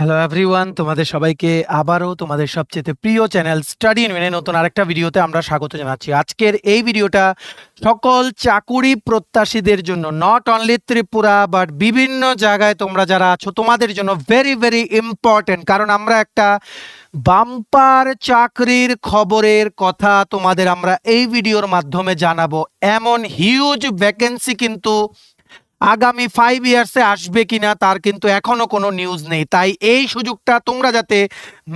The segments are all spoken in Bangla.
হ্যালো এভরিওয়ান তোমাদের সবাইকে আবারও তোমাদের সবচেয়ে প্রিয় চ্যানেল স্টাডি ইনভেনে নতুন আরেকটা ভিডিওতে আমরা স্বাগত জানাচ্ছি আজকের এই ভিডিওটা সকল চাকুরি প্রত্যাশীদের জন্য নট অনলি ত্রিপুরা বাট বিভিন্ন জায়গায় তোমরা যারা আছো তোমাদের জন্য ভেরি ভেরি ইম্পর্ট্যান্ট কারণ আমরা একটা বাম্পার চাকরির খবরের কথা তোমাদের আমরা এই ভিডিওর মাধ্যমে জানাবো এমন হিউজ ভ্যাকেন্সি কিন্তু আগামী ফাইভ ইয়ার্সে আসবে কি না তার কিন্তু এখনও কোনো নিউজ নেই তাই এই সুযোগটা তোমরা যাতে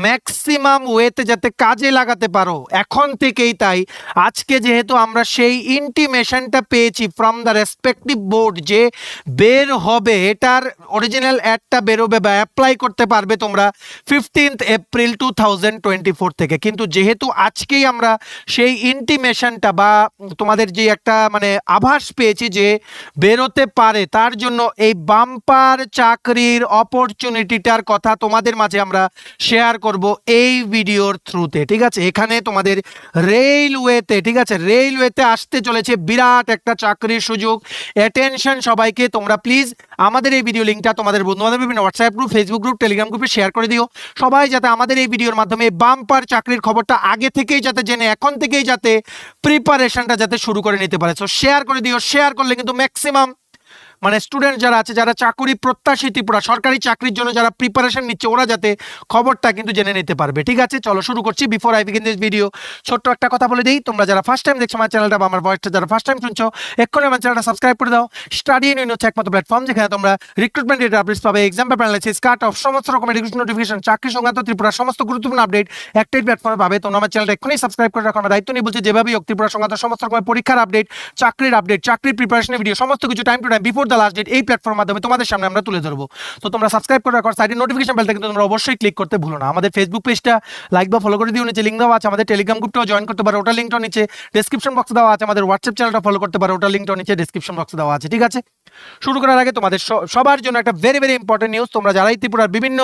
ম্যাক্সিমাম ওয়েতে যাতে কাজে লাগাতে পারো এখন থেকেই তাই আজকে যেহেতু আমরা সেই ইন্টিমেশনটা পেয়েছি ফ্রম দ্য রেসপেক্টিভ বোর্ড যে বের হবে এটার অরিজিনাল অ্যাডটা বেরোবে বা অ্যাপ্লাই করতে পারবে তোমরা fifteenth April two thousand twenty four থেকে কিন্তু যেহেতু আজকেই আমরা সেই ইন্টিমেশনটা বা তোমাদের যে একটা মানে আভাস পেয়েছি যে বেরোতে পার পারে তার জন্য এই বাম্পার চাকরির অপরচুনিটিটার কথা তোমাদের মাঝে আমরা শেয়ার করব এই ভিডিওর থ্রুতে ঠিক আছে এখানে তোমাদের রেলওয়েতে ঠিক আছে রেলওয়েতে আসতে চলেছে বিরাট একটা চাকরির সুযোগ অ্যাটেনশন সবাইকে তোমরা প্লিজ আমাদের এই ভিডিও লিঙ্কটা তোমাদের বন্ধুবান্ধব বিভিন্ন WhatsApp group Facebook group Telegram গ্রুপে শেয়ার করে দিও সবাই যাতে আমাদের এই ভিডিওর মাধ্যমে বাম্পার চাকরির খবরটা আগে থেকেই যাতে জেনে এখন থেকেই যাতে প্রিপারেশনটা যাতে শুরু করে নিতে পারে সো শেয়ার করে দিও শেয়ার করলে কিন্তু ম্যাক্সিমাম মানে স্টুডেন্ট যারা আছে যারা চাকরি প্রত্যাশী ত্রিপুরা সরকারি চাকরির জন্য যারা প্রিপারেশন নিচ্ছে ওরা যাতে খবরটা কিন্তু জেনে নিতে পারবে ঠিক আছে চলো শুরু করছি before I begin this video ছোট্ট একটা কথা বলে দিই তোমরা যারা ফার্স্ট টাইম দেখছো আমার চ্যানেলটা বা আমার ভয়েসটা যারা ফার্স্ট টাইম শুনছো এক্ষুনি আমার চ্যানেলটা সাবস্ক্রাইব করে দাও স্টাডি ইউনিয়ন হচ্ছে একমাত্র প্ল্যাটফর্ম যেখানে তোমরা রিক্রুটমেন্ট ডেটা আপডেট পাবে এক্সাম পেপার কাট অফ সমস্ত রকমের নোটিফিকেশন চাকরি সংক্রান্ত ত্রিপুরা সমস্ত গুরুত্বপূর্ণ আপডেট একটাই প্ল্যাটফর্মে পাবে তোমরা আমার চ্যানেলটা এক্ষুনি সাবস্ক্রাইব করে রাখো দায়িত্ব নিয়ে বলছি যেভাবে ত্রিপুরা সংক্রান্ত সমস্ত রকমের পরীক্ষার আপডেট চাকরির আপডেট চাকরির প্রিপারেশনের ভিডিও সমস্ত কিছু time to time before the last date এই প্ল্যাটফর্মের মাধ্যমে তোমাদের সামনে আমরা তুলে ধরবো তো তোমরা সাবস্ক্রাইব করে রাখো সাইডে নোটিফিকেশন বেলটা কিন্তু তোমরা অবশ্যই ক্লিক করতে ভুলো না আমাদের ফেসবুক পেজটা লাইক বা ফলো করে দিও নিচে লিঙ্ক দেওয়া আছে আমাদের টেলিগ্রাম গ্রুপটাও জয়েন করতে পারো ওটা লিঙ্কটা নিচে ডিসক্রিপশন বক্সে দেওয়া আছে আমাদের হোয়াটসঅ্যাপ চ্যানেলটা ফলো করতে পারো ওটা লিঙ্কটা নিচে ডিসক্রিপশন বক্সে দেওয়া আছে ঠিক আছে শুরু করার আগে তোমাদের সবার জন্য একটা ভেরি ভেরি ইম্পর্টেন্ট নিউজ তোমরা যারাই ত্রিপুরার বিভিন্ন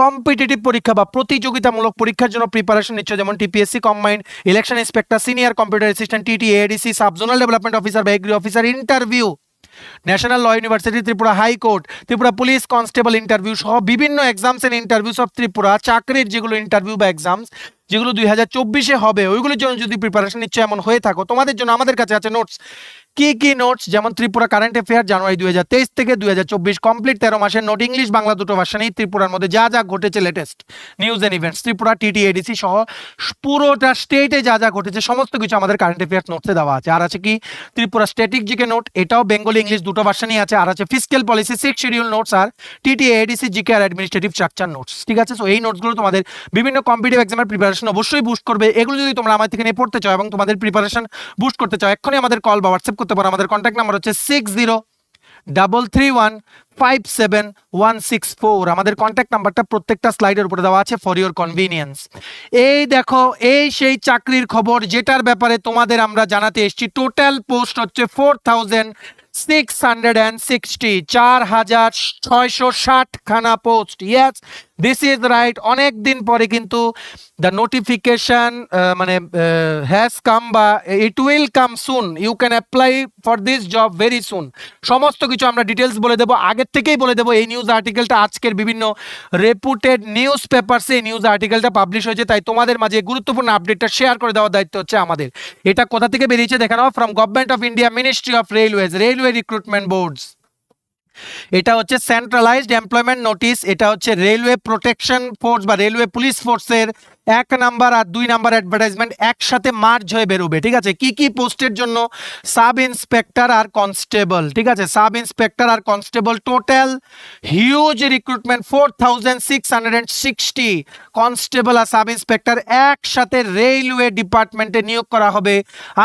কম্পিটিটিভ পরীক্ষা বা প্রতিযোগিতামূলক পরীক্ষার জন্য প্রিপারেশন নিচ্ছ যেমন TPSC combined election inspector senior computer assistant TT ADC subzonal development officer বা agri officer interview national law university Tripura high court Tripura police constable interview সহ বিভিন্ন exams and interviews of Tripura চাকরির যেগুলো ইন্টারভিউ বা এক্সামস যেগুলো দুই হাজার চব্বিশে হবে ওইগুলোর জন্য যদি প্রিপারেশন নিচ্ছ এমন হয়ে থাকো তোমাদের জন্য আমাদের কাছে আছে নোটস কি কি নোটস যেমন ত্রিপুরা কারেন্ট অ্যাফেয়ার জানুয়ারি দুই হাজার তেইশ থেকে দুই হাজার চব্বিশ কমপ্লিট তেরো মাসের নোট ইংলিশ বাংলা দুটো ভাষণেই ত্রিপুরার মধ্যে যা যা ঘটেছে latest news and events Tripura TT ADC সহ পুরোটা স্টেটে যা যা ঘটেছে সমস্ত কিছু আমাদের কারেন্ট অ্যাফেয়ার্স নোটসে দেওয়া আছে আর আছে কি ত্রিপুরা স্ট্যাটিক জিকে নোট এটাও বেঙ্গলি ইংলিশ দুটো ভাষণেই আছে আর আছে physical policy six schedule notes আর টিটি এডিসি জিকে আর অ্যাডমিনিস্ট্রেটিভ স্ট্রাকচার নোটস ঠিক আছে সো এই নোটসগুলো তোমাদের বিভিন্ন কম্পিটিভ এক্সামের প্রিপারেশন প্রিপারেশন অবশ্যই বুস্ট করবে এগুলো যদি তোমরা আমার থেকে নিয়ে পড়তে চাও এবং তোমাদের প্রিপারেশন বুস্ট করতে চাও এক্ষুনি আমাদের কল বা হোয়াটসঅ্যাপ করতে পারো আমাদের কন্ট্যাক্ট নাম্বার হচ্ছে six zero double three one five seven one six four আমাদের কন্ট্যাক্ট নাম্বারটা প্রত্যেকটা স্লাইডের উপরে দেওয়া আছে ফর ইউর কনভিনিয়েন্স এই দেখো এই সেই চাকরির খবর যেটার ব্যাপারে তোমাদের আমরা জানাতে এসেছি টোটাল পোস্ট হচ্ছে four thousand six hundred and sixty চার হাজার ছয়শো ষাট খানা post yes this is right অনেক দিন পরে কিন্তু দ্য নোটিফিকেশান মানে হ্যাজ কাম বা it will come soon you can apply for this job very soon সমস্ত কিছু আমরা ডিটেলস বলে দেবো আগে থেকেই বলে দেবো এই নিউজ আর্টিকেলটা আজকের বিভিন্ন রেপুটেড নিউজ পেপারসে এই নিউজ আর্টিকেলটা পাবলিশ হয়েছে তাই তোমাদের মাঝে গুরুত্বপূর্ণ আপডেটটা শেয়ার করে দেওয়ার দায়িত্ব হচ্ছে আমাদের এটা কোথা থেকে বেরিয়েছে দেখে নাও from government of India ministry of railways railway recruitment boards এটা হচ্ছে সেন্ট্রালাইজড এমপ্লয়মেন্ট নোটিস এটা হচ্ছে রেলওয়ে প্রোটেকশন ফোর্স বা রেলওয়ে পুলিশ ফোর্সের এক নাম্বার আর দুই নাম্বার অ্যাডভার্টাইজমেন্ট একসাথে মার্জ হয়ে বেরোবে ঠিক আছে কি কি পোস্টের জন্য সাব ইন্সপেক্টর আর কনস্টেবল ঠিক আছে সাব ইন্সপেক্টর আর constable total huge recruitment four thousand six hundred sixty constable আর সাব ইন্সপেক্টর একসাথে রেলওয়ে ডিপার্টমেন্টে নিয়োগ করা হবে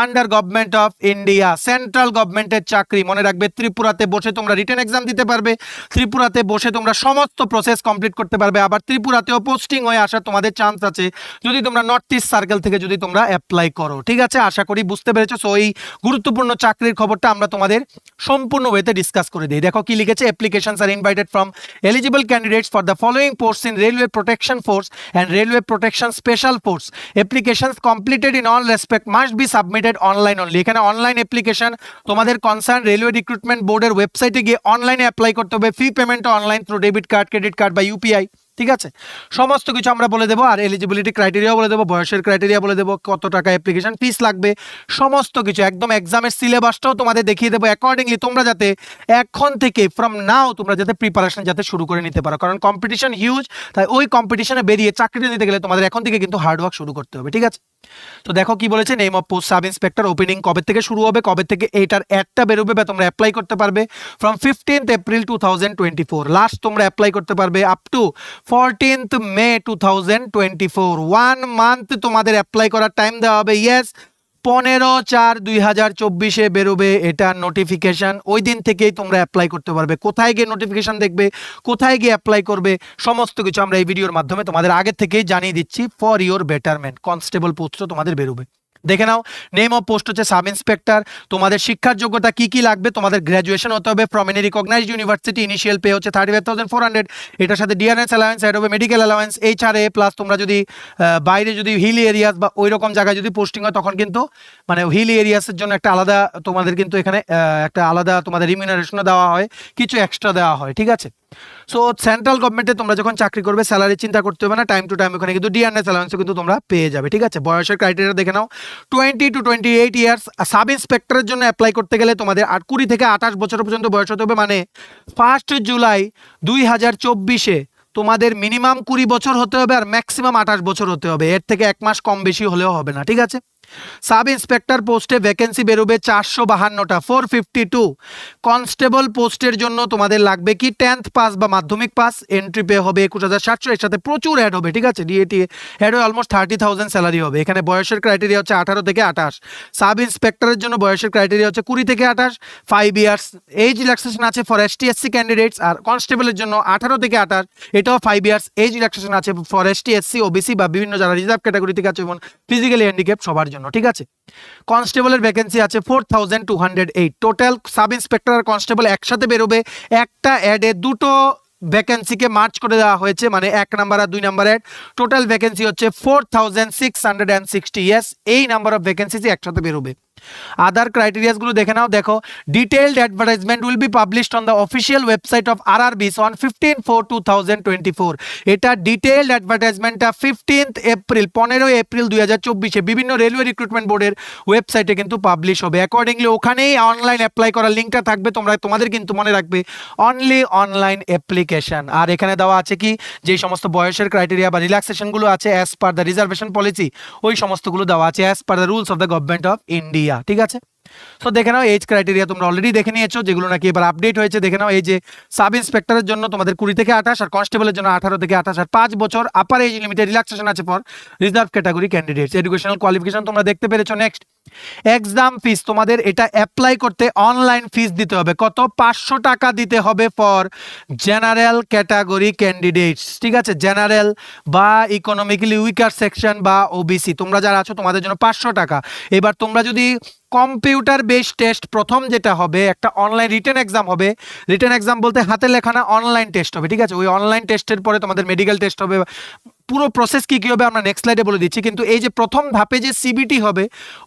under government of India central গভর্নমেন্টের চাকরি মনে রাখবে ত্রিপুরাতে বসে তোমরা রিটার্ন এক্সাম দিতে পারবে ত্রিপুরাতে বসে তোমরা সমস্ত প্রসেস কমপ্লিট করতে পারবে আবার ত্রিপুরাতেও পোস্টিং হয়ে আসার তোমাদের চান্স আছে যদি তোমরা নর্থ ইস্ট সার্কেল থেকে যদি তোমরা অ্যাপ্লাই করো ঠিক আছে আশা করি বুঝতে পেরেছো সো এই গুরুত্বপূর্ণ চাকরির খবরটা আমরা তোমাদের সম্পূর্ণ ওয়েতে ডিসকাস করে দিই দেখো কি লিখেছে অ্যাপ্লিকেশনস আর invited from eligible candidates for the following ports in railway protection force and railway protection special force applications completed in all respect must be submitted online only এখানে অনলাইন অ্যাপ্লিকেশন তোমাদের কনসার্ন রেলওয়ে রিক্রুটমেন্ট বোর্ডের ওয়েবসাইটে গিয়ে অনলাইনে অ্যাপ্লাই করতে হবে fee payment online through debit card credit card বা ইউপিআই ঠিক আছে সমস্ত কিছু আমরা বলে দেবো আর এলিজিবিলিটি ক্রাইটেরিয়া বলে দেবো বয়সের ক্রাইটেরিয়া বলে দেবো কত টাকা অ্যাপ্লিকেশন ফিস লাগবে সমস্ত কিছু একদম এক্সামের সিলেবাসটাও তোমাদের দেখিয়ে দেবো অ্যাকর্ডিংলি তোমরা যাতে এখন থেকে ফ্রম নাও তোমরা যাতে প্রিপারেশন যাতে শুরু করে নিতে পারো কারণ কম্পিটিশন হিউজ তাই ওই কম্পিটিশনে বেরিয়ে চাকরিটা নিতে গেলে তোমাদের এখন থেকে কিন্তু হার্ডওয়ার্ক শুরু করতে হবে ঠিক আছে তো দেখো কি বলেছে name of post sub inspector opening কবে থেকে শুরু হবে কবে থেকে এইটার অ্যাডটা বেরোবে বা তোমরা অ্যাপ্লাই করতে পারবে from fifteenth April two thousand twenty four last তোমরা অ্যাপ্লাই করতে পারবে up to fourteenth May two thousand twenty four one month তোমাদের অ্যাপ্লাই করার টাইম দেওয়া হবে ইয়েস পনেরো চার দুই হাজার চব্বিশে বেরোবে এটার নোটিফিকেশান ওই দিন থেকেই তোমরা অ্যাপ্লাই করতে পারবে কোথায় গিয়ে নোটিফিকেশান দেখবে কোথায় গিয়ে অ্যাপ্লাই করবে সমস্ত কিছু আমরা এই ভিডিওর মাধ্যমে তোমাদের আগে থেকেই জানিয়ে দিচ্ছি ফর ইয়োর বেটারমেন্ট কনস্টেবল পোস্টও তোমাদের বেরোবে দেখে নাও নেম অফ পোস্ট হচ্ছে সাব ইন্সপেক্টর তোমাদের শিক্ষার যোগ্যতা কি কি লাগবে তোমাদের গ্র্যাজুয়েশন হতে হবে from any recognise university initial pay হচ্ছে thirty five thousand four hundred এটার সাথে ডিআরএস অ্যালায়েন্স অ্যাড হবে medical allowance H R A plus তোমরা যদি বাইরে যদি হিল এরিয়াস বা ওই রকম জায়গায় যদি পোস্টিং হয় তখন কিন্তু মানে হিল এরিয়াসের জন্য একটা আলাদা তোমাদের কিন্তু এখানে একটা আলাদা তোমাদের রিমিনারেশনও দেওয়া হয় কিছু এক্সট্রা দেওয়া হয় ঠিক আছে সো সেন্ট্রাল গভর্নমেন্টে তোমরা যখন চাকরি করবে স্যালারি চিন্তা করতে হবে না টাইম টু টাইম ওখানে কিন্তু ডিএনএস অ্যালাউন্সও কিন্তু তোমরা পেয়ে যাবে ঠিক আছে বয়সের ক্রাইটেরিয়া দেখে নাও twenty two twenty eight years sub inspector জন্য অ্যাপ্লাই করতে গেলে তোমাদের আট কুড়ি থেকে আঠাশ বছর পর্যন্ত বয়স হতে হবে মানে ফার্স্ট জুলাই দুই হাজার চব্বিশে তোমাদের মিনিমাম কুড়ি বছর হতে হবে আর ম্যাক্সিমাম আঠাশ বছর হতে হবে এর থেকে এক মাস কম বেশি হলেও হবে না ঠিক আছে সাব ইন্সপেক্টর পোস্টে ভ্যাকেন্সি বেরোবে চারশো বাহান্নটা ফোর ফিফটি টু কনস্টেবল পোস্টের জন্য তোমাদের লাগবে কি টেন্থ পাস বা মাধ্যমিক পাস এন্ট্রি পে হবে একুশ হাজার সাতশো এর সাথে প্রচুর অ্যাড হবে ঠিক আছে ডিএটি অ্যাড হয়ে অলমোস্ট থার্টি থাউজেন্ড স্যালারি হবে এখানে বয়সের ক্রাইটেরিয়া হচ্ছে আঠারো থেকে আঠাশ সাব ইন্সপেক্টরের জন্য বয়সের ক্রাইটেরিয়া হচ্ছে কুড়ি থেকে আঠাশ ফাইভ ইয়ার্স এজ রিল্যাক্সেশন আছে ফর টি এসসি ক্যান্ডিডেটস আর কনস্টেবলের জন্য আঠারো থেকে আঠাশ এটাও ফাইভ ইয়ার্স এজ রিল্যাক্সেশন আছে ফর টি এসসি ওবিসি বা বিভিন্ন যারা রিজার্ভ ক্যাটাগরি থেকে আছে এবং ফিজিক্যালি হ্যান্ডিক্যাপ সবার জন্য জন্য ঠিক আছে কনস্টেবলের ভ্যাকেন্সি আছে four thousand two hundred eight total sub inspector আর কনস্টেবল একসাথে বেরোবে একটা অ্যাডে দুটো ভ্যাকেন্সিকে মার্চ করে দেওয়া হয়েছে মানে এক নাম্বার আর দুই নাম্বার অ্যাড টোটাল ভ্যাকেন্সি হচ্ছে four thousand six hundred and sixty yes এই নাম্বার অফ ভ্যাকেন্সি একসাথে বেরোবে আদার ক্রাইটেরিয়াসগুলো দেখে নাও দেখো detailed advertisement will be published on the official website of R RRBs on fifteen four two thousand twenty four এটা ডিটেইলড অ্যাডভার্টাইজমেন্টটা ফিফটিন্থ এপ্রিল পনেরোই এপ্রিল দুই হাজার চব্বিশে বিভিন্ন রেলওয়ে রিক্রুটমেন্ট বোর্ডের ওয়েবসাইটে কিন্তু পাবলিশ হবে অ্যাকর্ডিংলি ওখানেই অনলাইন অ্যাপ্লাই করার লিঙ্কটা থাকবে তোমরা তোমাদের কিন্তু মনে রাখবে অনলি অনলাইন অ্যাপ্লিকেশান আর এখানে দেওয়া আছে কি যে সমস্ত বয়সের ক্রাইটেরিয়া বা রিল্যাক্সেশনগুলো আছে as per the reservation policy ওই সমস্তগুলো দেওয়া আছে as per the rules of the government of India ঠিক আছে সো দেখে নাও এজ ক্রাইটেরিয়া তোমরা অলরেডি দেখে নিয়েছো যেগুলো নাকি এবার আপডেট হয়েছে দেখে নাও এই যে সাব ইন্সপেক্টরের জন্য তোমাদের কুড়ি থেকে আঠাশ আর কনস্টেবলের জন্য আঠারো থেকে আঠাশ আর পাঁচ বছর আপার এজ লিমিটে রিল্যাক্সেশন আছে for reserve category candidates educational qualification তোমরা দেখতে পেরেছো নেক্সট এক্সাম ফিস তোমাদের এটা অ্যাপ্লাই করতে অনলাইন ফিস দিতে হবে কত পাঁচশো টাকা দিতে হবে ফর জেনারেল ক্যাটাগরি ক্যান্ডিডেটস ঠিক আছে জেনারেল বা ইকোনমিক্যালি উইকার সেকশন বা ওবিসি তোমরা যারা আছো তোমাদের জন্য পাঁচশো টাকা এবার তোমরা যদি কম্পিউটার বেস টেস্ট প্রথম যেটা হবে একটা অনলাইন রিটার্ন এক্সাম হবে রিটার্ন এক্সাম বলতে হাতে লেখানা অনলাইন টেস্ট হবে ঠিক আছে ওই অনলাইন টেস্টের পরে তোমাদের মেডিকেল টেস্ট হবে পুরো প্রসেস কী কী হবে আমরা নেক্সট স্লাইডে বলে দিচ্ছি কিন্তু এই যে প্রথম ধাপে যে সিবিটি হবে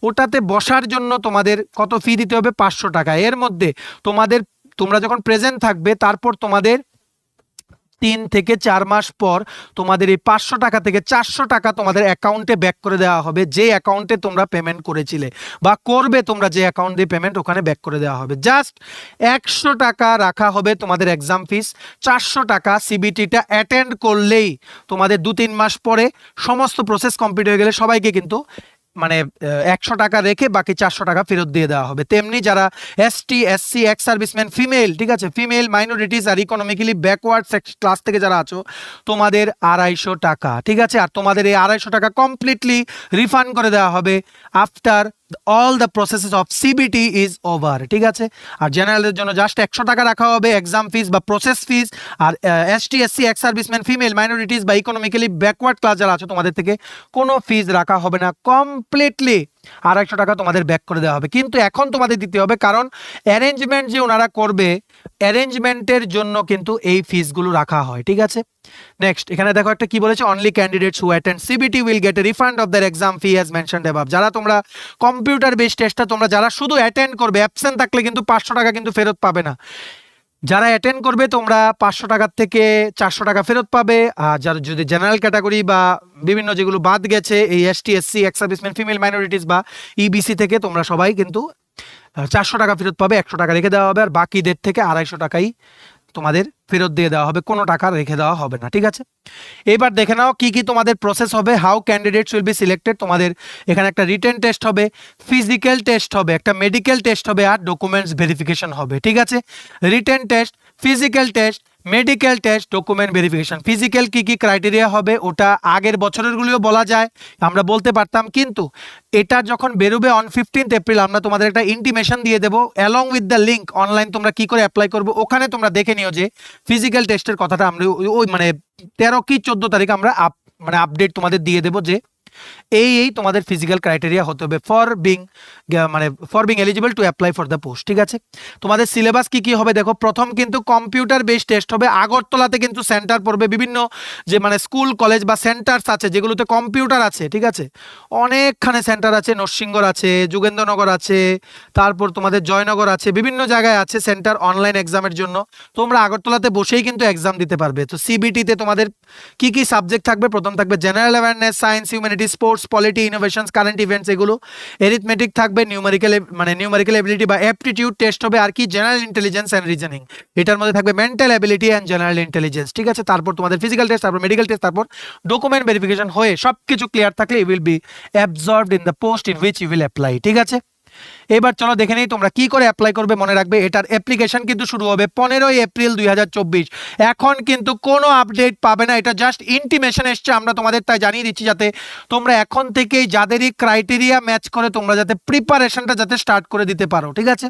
ওটাতে বসার জন্য তোমাদের কত ফি দিতে হবে পাঁচশো টাকা এর মধ্যে তোমাদের তোমরা যখন প্রেজেন্ট থাকবে তারপর তোমাদের তিন থেকে চার মাস পর তোমাদের এই পাঁচশো টাকা থেকে চারশো টাকা তোমাদের অ্যাকাউন্টে ব্যাক করে দেওয়া হবে যে অ্যাকাউন্টে তোমরা পেমেন্ট করেছিলে বা করবে তোমরা যে অ্যাকাউন্ট দিয়ে পেমেন্ট ওখানে ব্যাক করে দেওয়া হবে জাস্ট একশো টাকা রাখা হবে তোমাদের এক্সাম ফিস চারশো টাকা সিবিটিটা অ্যাটেন্ড করলেই তোমাদের দু তিন মাস পরে সমস্ত প্রসেস কমপ্লিট হয়ে গেলে সবাইকে কিন্তু মানে একশো টাকা রেখে বাকি চারশো টাকা ফেরত দিয়ে দেওয়া হবে তেমনি যারা ST SC ex serviceman female ঠিক আছে ফিমেল মাইনরিটিস আর ইকোনমিক্যালি ব্যাকওয়ার্ড ক্লাস থেকে যারা আছো তোমাদের আড়াইশো টাকা ঠিক আছে আর তোমাদের এই আড়াইশো টাকা কমপ্লিটলি রিফান্ড করে দেওয়া হবে after all the processes of CBT is over ঠিক আছে আর জেনারেলদের জন্য জাস্ট একশো টাকা রাখা হবে এক্সাম ফিস বা প্রসেস ফিস আর S T S C ex serviceman female minorities বা ইকোনমিক্যালি ব্যাকওয়ার্ড ক্লাস যারা আছে তোমাদের থেকে কোনো ফিজ রাখা হবে না কমপ্লিটলি আড়াইশো টাকা তোমাদের ব্যাক করে দেওয়া হবে কিন্তু এখন তোমাদের দিতে হবে কারণ অ্যারেঞ্জমেন্ট যে ওনারা করবে অ্যারেঞ্জমেন্টের জন্য কিন্তু এই ফিসগুলো রাখা হয় ঠিক আছে নেক্সট এখানে দেখো একটা কি বলেছে only candidates who attend CBT will get a refund of their exam fee as mention above যারা তোমরা কম্পিউটার বেস টেস্টটা তোমরা যারা শুধু অ্যাটেন্ড করবে অ্যাবসেন্ট থাকলে কিন্তু পাঁচশো টাকা কিন্তু ফেরত পাবে না যারা অ্যাটেন্ড করবে তোমরা পাঁচশো টাকার থেকে চারশো টাকা ফেরত পাবে আর যারা যদি জেনারেল ক্যাটাগরি বা বিভিন্ন যেগুলো বাদ গেছে এই ST SC ex serviceman female minorities বা ইবিসি e থেকে তোমরা সবাই কিন্তু চারশো টাকা ফেরত পাবে একশো টাকা রেখে দেওয়া হবে আর বাকিদের থেকে আড়াইশো টাকাই তোমাদের ফেরত দিয়ে দেওয়া হবে কোনো টাকা রেখে দেওয়া হবে না ঠিক আছে এবার দেখে নাও কি কি তোমাদের প্রসেস হবে how candidates will be selected তোমাদের এখানে একটা রিটেন টেস্ট হবে ফিজিক্যাল টেস্ট হবে একটা মেডিকেল টেস্ট হবে আর ডকুমেন্টস ভেরিফিকেশন হবে ঠিক আছে written test physical test medical test document verification physical কী কী ক্রাইটেরিয়া হবে ওটা আগের বছরেরগুলিও বলা যায় আমরা বলতে পারতাম কিন্তু এটা যখন বেরোবে অন ফিফটিন্থ এপ্রিল আমরা তোমাদের একটা ইন্টিমেশন দিয়ে দেবো along with the link online তোমরা কী করে অ্যাপ্লাই করবো ওখানে তোমরা দেখে নিও যে ফিজিক্যাল টেস্টের কথাটা আমরা ওই মানে তেরো কি চোদ্দো তারিখ আমরা আপ মানে আপডেট তোমাদের দিয়ে দেবো যে এই এই তোমাদের ফিজিক্যাল ক্রাইটেরিয়া হতে হবে ফর বিং মানে for being eligible to apply for the post ঠিক আছে তোমাদের সিলেবাস কি কি হবে দেখো প্রথম কিন্তু কম্পিউটার বেস টেস্ট হবে আগরতলাতে কিন্তু সেন্টার পড়বে বিভিন্ন যে মানে স্কুল কলেজ বা সেন্টার্স আছে যেগুলোতে কম্পিউটার আছে ঠিক আছে অনেকখানে সেন্টার আছে নরসিংহর আছে যুগেন্দ্রনগর আছে তারপর তোমাদের জয়নগর আছে বিভিন্ন জায়গায় আছে সেন্টার অনলাইন এক্সামের জন্য তোমরা আগরতলাতে বসেই কিন্তু এক্সাম দিতে পারবে তো সিবিটিতে তোমাদের কি কি সাবজেক্ট থাকবে প্রথম থাকবে general awareness science humanities sports polity innovations current events এগুলো এরিথমেটিক থাকবে নিউমারিক্যাল মানে নিউমারিক্যাল এবিলিটি বা অ্যাপটিটিউড টেস্ট হবে আর কি জেনারেল ইন্টেলিজেন্স অ্যান্ড রিজনিং এটার মধ্যে থাকবে mental ability and general intelligence ঠিক আছে তারপর তোমাদের ফিজিক্যাল টেস্ট তারপর মেডিকেল টেস্ট তারপর ডকুমেন্ট ভেরিফিকেশন হয়ে সব কিছু ক্লিয়ার থাকলে you will be absorbed in the post in which you will apply ঠিক আছে এবার চলো দেখে নেই তোমরা কি করে অ্যাপ্লাই করবে মনে রাখবে এটার অ্যাপ্লিকেশন কিন্তু শুরু হবে পনেরোই এপ্রিল দুই এখন কিন্তু কোনো আপডেট পাবে না এটা জাস্ট ইন্টিমেশন এসছে আমরা তোমাদের তাই জানিয়ে দিচ্ছি যাতে তোমরা এখন থেকেই যাদেরই ক্রাইটেরিয়া ম্যাচ করে তোমরা যাতে প্রিপারেশনটা যাতে স্টার্ট করে দিতে পারো ঠিক আছে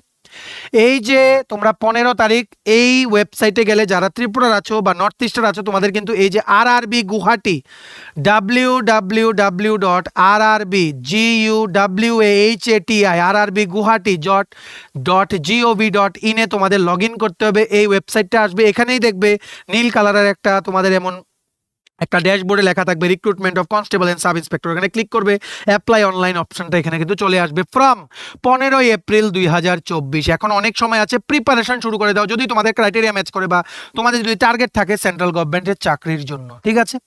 এই যে তোমরা পনেরো তারিখ এই ওয়েবসাইটে গেলে যারা ত্রিপুরার আছো বা নর্থ ইস্টের আছো তোমাদের কিন্তু এই যে R R B Guwahati W W W dot R B G U W H A T I R R B Guwahati dot dot gov dot ইনে তোমাদের লগ করতে হবে এই ওয়েবসাইটটা আসবে এখানেই দেখবে নীল কালারের একটা তোমাদের এমন একটা ড্যাশবোর্ডে লেখা থাকবে recruitment of constable and sub inspector এখানে ক্লিক করবে অ্যাপ্লাই অনলাইন অপশনটা এখানে কিন্তু চলে আসবে ফ্রম পনেরোই এপ্রিল দুই এখন অনেক সময় আছে প্রিপারেশন শুরু করে দাও যদি তোমাদের ক্রাইটেরিয়া ম্যাচ করে বা তোমাদের যদি টার্গেট থাকে সেন্ট্রাল গভর্নমেন্টের চাকরির জন্য ঠিক আছে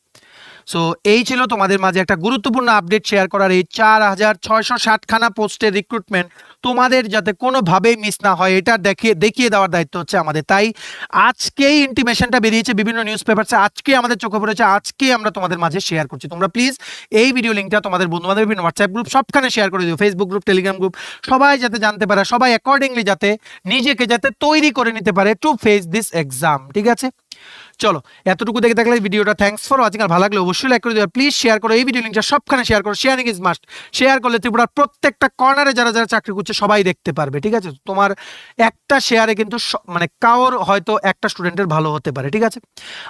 সো এই ছিল তোমাদের মাঝে একটা গুরুত্বপূর্ণ আপডেট শেয়ার করার এই চার হাজার ছয়শো ষাটখানা পোস্টের রিক্রুটমেন্ট তোমাদের যাতে কোনোভাবেই মিস না হয় এটা দেখিয়ে দেখিয়ে দেওয়ার দায়িত্ব হচ্ছে আমাদের তাই আজকেই ইন্টিমেশনটা বেরিয়েছে বিভিন্ন নিউজ পেপারসে আজকে আমাদের চোখে পড়েছে আজকে আমরা তোমাদের মাঝে শেয়ার করছি তোমরা প্লিজ এই ভিডিও লিঙ্কটা তোমাদের বন্ধুবান্ধব বিভিন্ন হোয়াটসঅ্যাপ গ্রুপ সবখানে শেয়ার করে দিও ফেসবুক গ্রুপ টেলিগ্রাম গ্রুপ সবাই যাতে জানতে পারে সবাই অ্যাকর্ডিংলি যাতে নিজেকে যাতে তৈরি করে নিতে পারে টু ফেস দিস এক্সাম ঠিক আছে চলো এতটুকু দেখে থাকলে ভিডিওটা থ্যাংকস ফর ওয়াচিং আর ভালো লাগলে অবশ্যই লাইক করে দেবে প্লিজ শেয়ার করো এই ভিডিও লিঙ্কটা সবখানে শেয়ার করো শেয়ারিং ইজ মাস্ট শেয়ার করলে ত্রিপুরার প্রত্যেকটা কর্নারে যারা যারা চাকরি করছে সবাই দেখতে পারবে ঠিক আছে তোমার একটা শেয়ারে কিন্তু মানে কাউর হয়তো একটা স্টুডেন্টের ভালো হতে পারে ঠিক আছে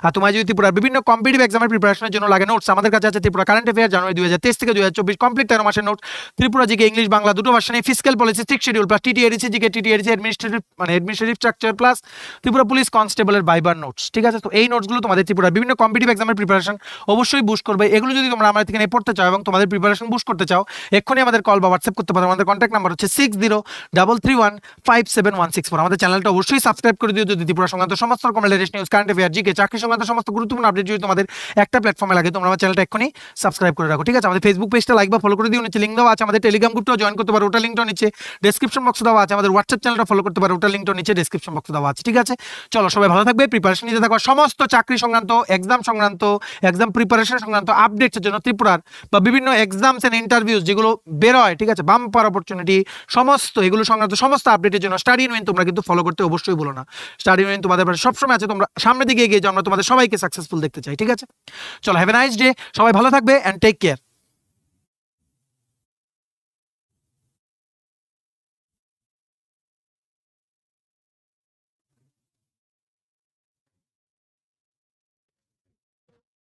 আর তোমার যদি ত্রিপুরার বিভিন্ন কম্পিটিভ এক্সামের প্রিপারেশনের জন্য লাগে নোটস আমাদের কাছে আছে ত্রিপুরা কারেন্ট অ্যাফেয়ার জানুয়ারি দুই হাজার তেইশ থেকে দুই হাজার চব্বিশ কমপ্লিট তেরো মাসের notes Tripura GK English Bangla দুটো ভাষা নিয়ে physical policy six schedule plus ADC GK ADC administrative মানে administrative structure plus Tripura police কনস্টেবলের বাইবার নোটস ঠিক আছে তো এই এই নোটসগুলো তোমাদের ত্রিপুরা বিভিন্ন কম্পিটিভ এক্সামের প্রিপারেশন অবশ্যই বুস্ট করবে এগুলো যদি তোমরা আমার থেকে নিয়ে পড়তে চাও এবং তোমাদের প্রিপারেশন বুস্ট করতে চাও এক্ষুনি আমাদের কল বা হোয়াটসঅ্যাপ করতে পারো আমাদের কন্ট্যাক্ট নাম্বার হচ্ছে six zero double three one five seven one six four আমাদের চ্যানেলটা অবশ্যই সাবস্ক্রাইব করে দিও যদি ত্রিপুরা সংক্রান্ত সমস্ত রকম latest news current affair GK চাকরি সংক্রান্ত সমস্ত গুরুত্বপূর্ণ আপডেট যদি তোমাদের একটা প্ল্যাটফর্মে লাগে তোমরা আমার চ্যানেলটা এক্ষুনি সাবস্ক্রাইব করে রাখো ঠিক আছে আমাদের ফেসবুক পেজটা লাইক বা ফলো করে দিও নিচ্ছে লিঙ্ক দেওয়া আছে আমাদের টেলিগ্রাম গ্রুপটাও জয়েন করতে পারো ওটা লিঙ্কটা নিচে ডেসক্রিপশন বক্স দেওয়া আছে আমাদের হোয়াটসঅ্যাপ চ্যানেলটা ফলো করতে পারো ওটা লিঙ্কটা নিচে ডেসক্রিপশন বক্স দেওয়া আছে ঠিক আছে চলো সবাই ভালো থাকবে প্রিপারেশন নিতে থাকো সময় সমস্ত চাকরি সংক্রান্ত এক্সাম সংক্রান্ত এক্সাম প্রিপারেশন সংক্রান্ত আপডেটসের জন্য ত্রিপুরার বা বিভিন্ন এক্সামস অ্যান্ড ইন্টারভিউস যেগুলো বেরোয় ঠিক আছে বাম্পার অপরচুনিটি সমস্ত এগুলো সংক্রান্ত সমস্ত আপডেটের জন্য স্টাডি নোয়েন তোমরা কিন্তু ফলো করতে অবশ্যই বলো না স্টাডি নোয়েন তোমাদের পাশে সবসময় আছে তোমরা সামনের দিকে এগিয়ে যাও আমরা তোমাদের সবাইকে সাকসেসফুল দেখতে চাই ঠিক আছে চলো হ্যাভ এ নাইস ডে সবাই ভালো থাকবে অ্যান্ড টেক কেয়ার